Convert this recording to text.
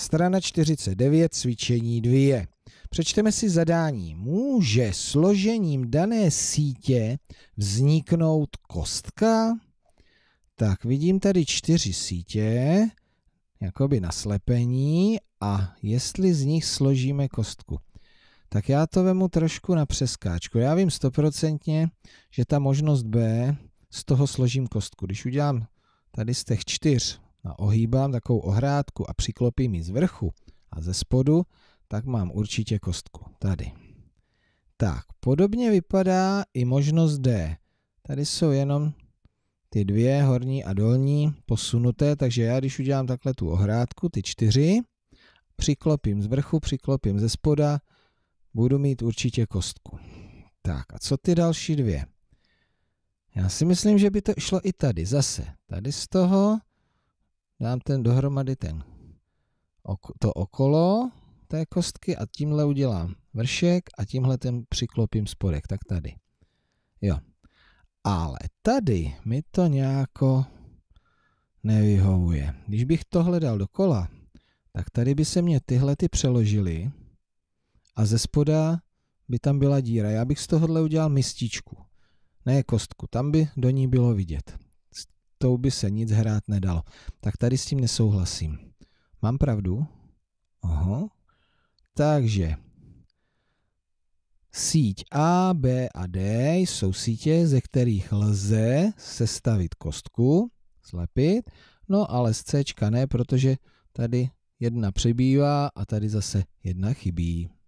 Strana 49, cvičení 2. Přečteme si zadání. Může složením dané sítě vzniknout kostka? Tak vidím tady čtyři sítě, jakoby na slepení a jestli z nich složíme kostku. Tak já to vemu trošku na přeskáčku. Já vím stoprocentně, že ta možnost B, z toho složím kostku. Když udělám tady z těch čtyř a ohýbám takovou ohrádku a přiklopím ji z vrchu a ze spodu, tak mám určitě kostku. Tady. Tak, podobně vypadá i možnost D. Tady jsou jenom ty dvě, horní a dolní, posunuté, takže já když udělám takhle tu ohrádku, ty čtyři, přiklopím z vrchu, přiklopím ze spoda, budu mít určitě kostku. Tak a co ty další dvě? Já si myslím, že by to šlo i tady zase. Tady z toho dám ten dohromady ten, to okolo té kostky a tímhle udělám vršek a tímhle ten přiklopím spodek, tak tady. Jo. Ale tady mi to nějako nevyhovuje. Když bych tohle dal do kola, tak tady by se mě tyhle ty přeložily a ze spoda by tam byla díra. Já bych z tohohle udělal mističku, ne kostku, tam by do ní bylo vidět tou by se nic hrát nedalo. Tak tady s tím nesouhlasím. Mám pravdu? Aha. Takže síť A, B a D jsou sítě, ze kterých lze sestavit kostku, slepit, no ale z C ne, protože tady jedna přibývá a tady zase jedna chybí.